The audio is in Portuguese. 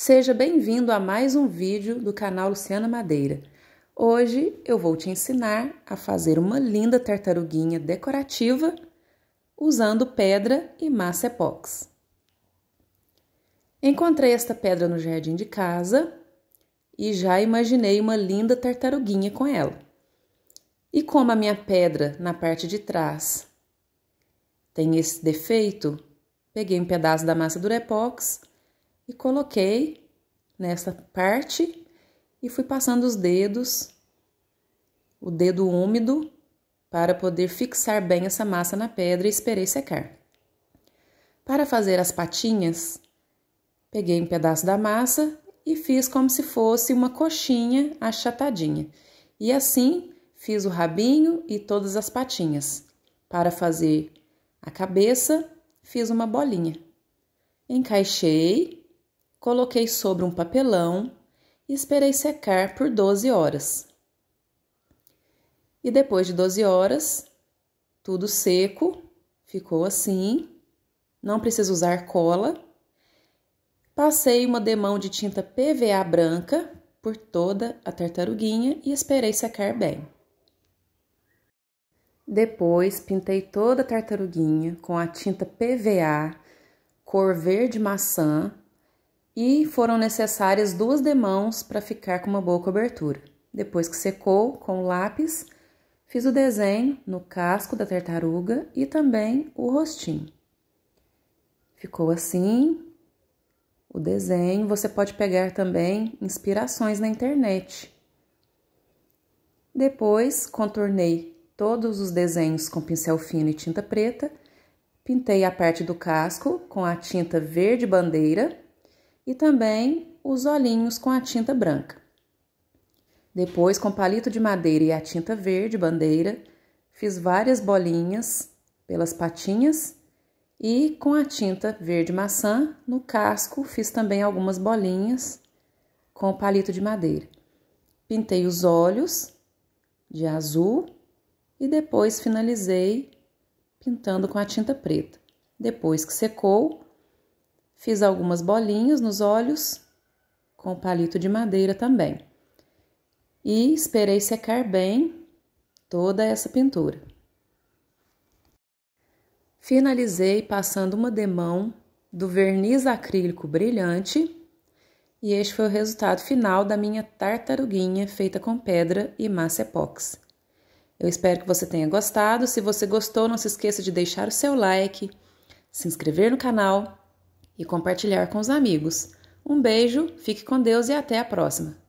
Seja bem-vindo a mais um vídeo do canal Luciana Madeira. Hoje eu vou te ensinar a fazer uma linda tartaruguinha decorativa usando pedra e massa epox. Encontrei esta pedra no jardim de casa e já imaginei uma linda tartaruguinha com ela. E como a minha pedra na parte de trás tem esse defeito, peguei um pedaço da massa durepox e coloquei nessa parte e fui passando os dedos, o dedo úmido, para poder fixar bem essa massa na pedra e esperei secar. Para fazer as patinhas, peguei um pedaço da massa e fiz como se fosse uma coxinha achatadinha. E assim fiz o rabinho e todas as patinhas. Para fazer a cabeça, fiz uma bolinha. Encaixei coloquei sobre um papelão e esperei secar por 12 horas. E depois de 12 horas, tudo seco, ficou assim, não preciso usar cola. Passei uma demão de tinta PVA branca por toda a tartaruguinha e esperei secar bem. Depois pintei toda a tartaruguinha com a tinta PVA, cor verde maçã, e foram necessárias duas demãos para ficar com uma boa cobertura. Depois que secou com o lápis, fiz o desenho no casco da tartaruga e também o rostinho. Ficou assim o desenho. Você pode pegar também inspirações na internet. Depois contornei todos os desenhos com pincel fino e tinta preta, pintei a parte do casco com a tinta verde bandeira e também os olhinhos com a tinta branca. Depois, com palito de madeira e a tinta verde bandeira, fiz várias bolinhas pelas patinhas e com a tinta verde maçã no casco fiz também algumas bolinhas com o palito de madeira. Pintei os olhos de azul e depois finalizei pintando com a tinta preta. Depois que secou, Fiz algumas bolinhas nos olhos, com palito de madeira também. E esperei secar bem toda essa pintura. Finalizei passando uma demão do verniz acrílico brilhante e este foi o resultado final da minha tartaruguinha feita com pedra e massa epox. Eu espero que você tenha gostado. Se você gostou, não se esqueça de deixar o seu like, se inscrever no canal e compartilhar com os amigos. Um beijo, fique com Deus e até a próxima!